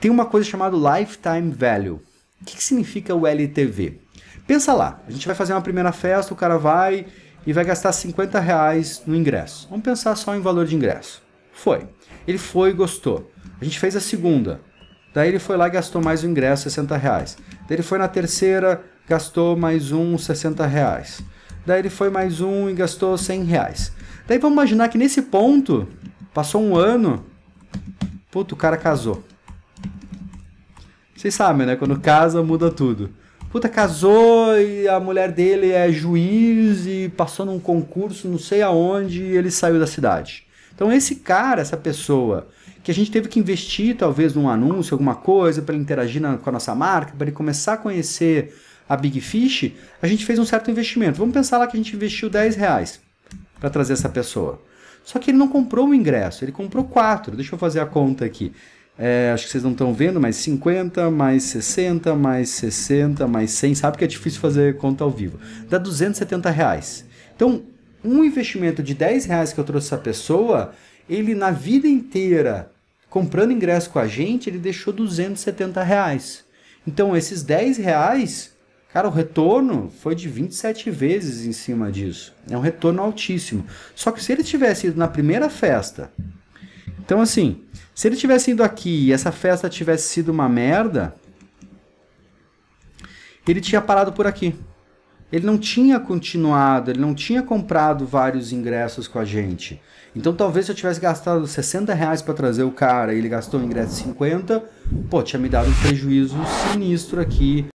Tem uma coisa chamada Lifetime Value. O que, que significa o LTV? Pensa lá, a gente vai fazer uma primeira festa, o cara vai e vai gastar 50 reais no ingresso. Vamos pensar só em valor de ingresso. Foi. Ele foi e gostou. A gente fez a segunda. Daí ele foi lá e gastou mais um ingresso, 60 reais. Daí ele foi na terceira, gastou mais um, 60 reais. Daí ele foi mais um e gastou 100 reais. Daí vamos imaginar que nesse ponto, passou um ano, puto, o cara casou. Vocês sabem, né? Quando casa, muda tudo. Puta, casou e a mulher dele é juiz e passou num concurso não sei aonde e ele saiu da cidade. Então, esse cara, essa pessoa, que a gente teve que investir talvez num anúncio, alguma coisa, para ele interagir na, com a nossa marca, para ele começar a conhecer a Big Fish, a gente fez um certo investimento. Vamos pensar lá que a gente investiu 10 reais para trazer essa pessoa. Só que ele não comprou o ingresso, ele comprou quatro. Deixa eu fazer a conta aqui. É, acho que vocês não estão vendo, mais 50, mais 60, mais 60, mais 100. Sabe que é difícil fazer conta ao vivo. Dá 270 reais. Então, um investimento de 10 reais que eu trouxe essa pessoa, ele na vida inteira, comprando ingresso com a gente, ele deixou 270 reais. Então, esses 10 reais, cara, o retorno foi de 27 vezes em cima disso. É um retorno altíssimo. Só que se ele tivesse ido na primeira festa então, assim, se ele tivesse ido aqui e essa festa tivesse sido uma merda, ele tinha parado por aqui. Ele não tinha continuado, ele não tinha comprado vários ingressos com a gente. Então, talvez se eu tivesse gastado 60 reais para trazer o cara e ele gastou o ingresso de 50, pô, tinha me dado um prejuízo sinistro aqui.